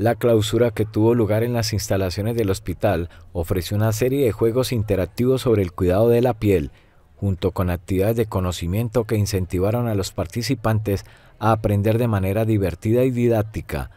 La clausura que tuvo lugar en las instalaciones del hospital ofreció una serie de juegos interactivos sobre el cuidado de la piel, junto con actividades de conocimiento que incentivaron a los participantes a aprender de manera divertida y didáctica.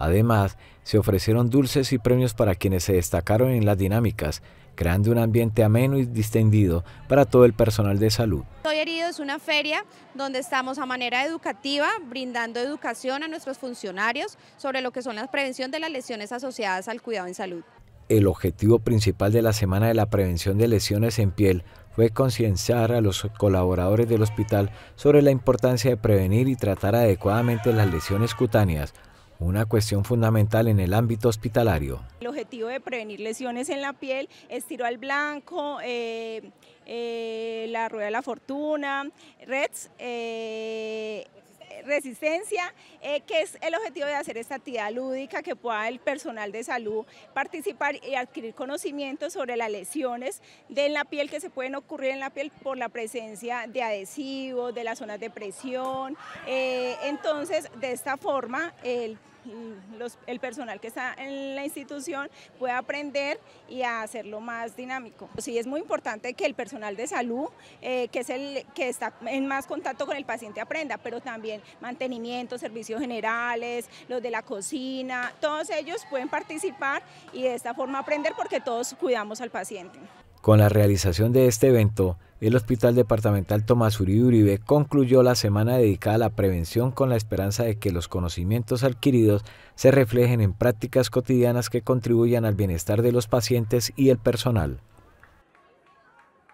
Además, se ofrecieron dulces y premios para quienes se destacaron en las dinámicas, creando un ambiente ameno y distendido para todo el personal de salud. Hoy Herido es una feria donde estamos a manera educativa brindando educación a nuestros funcionarios sobre lo que son las prevención de las lesiones asociadas al cuidado en salud. El objetivo principal de la Semana de la Prevención de Lesiones en Piel fue concienciar a los colaboradores del hospital sobre la importancia de prevenir y tratar adecuadamente las lesiones cutáneas, una cuestión fundamental en el ámbito hospitalario. El objetivo de prevenir lesiones en la piel ...estiro al blanco, eh, eh, la rueda de la fortuna, REDS, eh, resistencia, que es el objetivo de hacer esta actividad lúdica, que pueda el personal de salud participar y adquirir conocimientos sobre las lesiones de la piel que se pueden ocurrir en la piel por la presencia de adhesivos, de las zonas de presión. entonces, de esta forma, el el personal que está en la institución pueda aprender y a hacerlo más dinámico. Sí, es muy importante que el personal de salud, eh, que es el que está en más contacto con el paciente, aprenda, pero también mantenimiento, servicios generales, los de la cocina, todos ellos pueden participar y de esta forma aprender porque todos cuidamos al paciente. Con la realización de este evento, el Hospital Departamental Tomás Uribe concluyó la semana dedicada a la prevención con la esperanza de que los conocimientos adquiridos se reflejen en prácticas cotidianas que contribuyan al bienestar de los pacientes y el personal.